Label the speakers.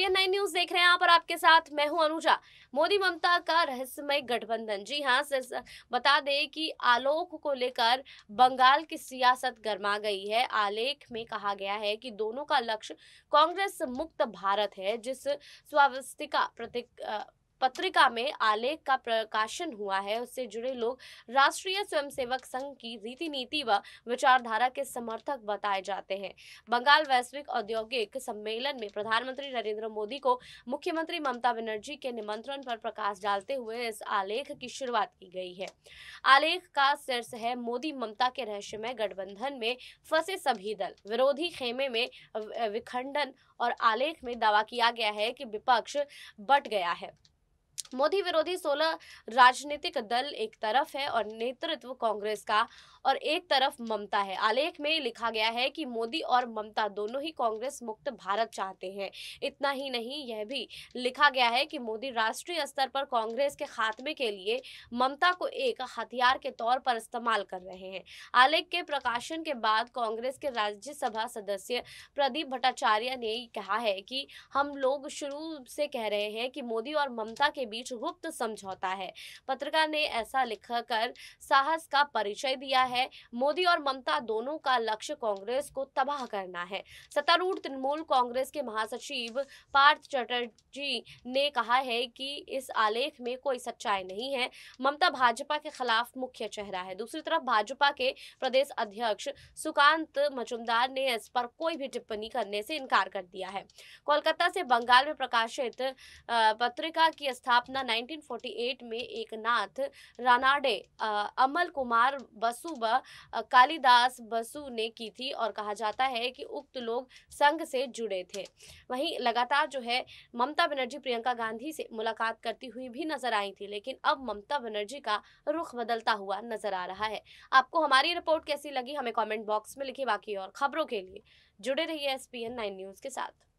Speaker 1: ESPN nine news देख रहे हैं आप और आपके साथ मैं हूं अनुजा मोदी ममता का रहस्यमय गठबंधन जी हाँ बता दें कि आलोक को लेकर बंगाल की सियासत गर्मा गई है आलेख में कहा गया है कि दोनों का लक्ष्य कांग्रेस मुक्त भारत है जिस स्वावस्थिका प्रतीक पत्रिका में आलेख का प्रकाशन हुआ है उससे जुड़े लोग राष्ट्रीय स्वयंसेवक संघ की रीति नीति व विचारधारा के समर्थक बताए जाते हैं बंगाल वैश्विक औद्योगिक सम्मेलन में प्रधानमंत्री नरेंद्र मोदी को मुख्यमंत्री ममता बनर्जी के निमंत्रण पर प्रकाश डालते हुए इस आलेख की शुरुआत की गई है आलेख का शीर्ष है मोदी ममता के रहस्यमय गठबंधन में फंसे सभी दल विरोधी खेमे में विखंडन और आलेख में दावा किया गया है कि विपक्ष बट गया है मोदी विरोधी सोलह राजनीतिक दल एक तरफ है और नेतृत्व कांग्रेस का और एक तरफ ममता है आलेख में लिखा गया है कि मोदी और ममता दोनों ही कांग्रेस मुक्त भारत चाहते हैं इतना ही नहीं यह भी लिखा गया है कि मोदी राष्ट्रीय स्तर पर कांग्रेस के खात्मे के लिए ममता को एक हथियार के तौर पर इस्तेमाल कर रहे हैं आलेख के प्रकाशन के बाद कांग्रेस के राज्यसभा सदस्य प्रदीप भट्टाचार्य ने कहा है कि हम लोग शुरू से कह रहे हैं कि मोदी और ममता के बीच गुप्त समझौता है पत्रकार ने ऐसा लिखकर साहस का परिचय दिया है है मोदी और ममता दोनों का लक्ष्य कांग्रेस को तबाह करना है सत्तारूढ़ तृणमूल कांग्रेस के महासचिव पार्थ चटर्जी ने कहा है कि इस आलेख में कोई सच्चाई नहीं है ममता भाजपा के खिलाफ मुख्य चेहरा है दूसरी तरफ भाजपा के प्रदेश अध्यक्ष सुकांत मजुमदार ने इस पर कोई भी टिप्पणी करने से इनकार कर दिया है कोलकाता से बंगाल में प्रकाशित पत्रिका की स्थापना 1948 में एक नाथ रानाडे अमल कुमार बसु सुबह कालिदास बसु ने की थी और कहा जाता है कि उक्त लोग संघ से जुड़े थे वहीं लगातार जो है ममता बनर्जी प्रियंका गांधी से मुलाकात करती हुई भी नजर आई थी लेकिन अब ममता बनर्जी का रुख बदलता हुआ नजर आ रहा है आपको हमारी रिपोर्ट कैसी लगी हमें कॉमेंट बॉक्स में लिखी बाकी और खबरों के लिए जुड़े रहिए एस पी न्यूज के साथ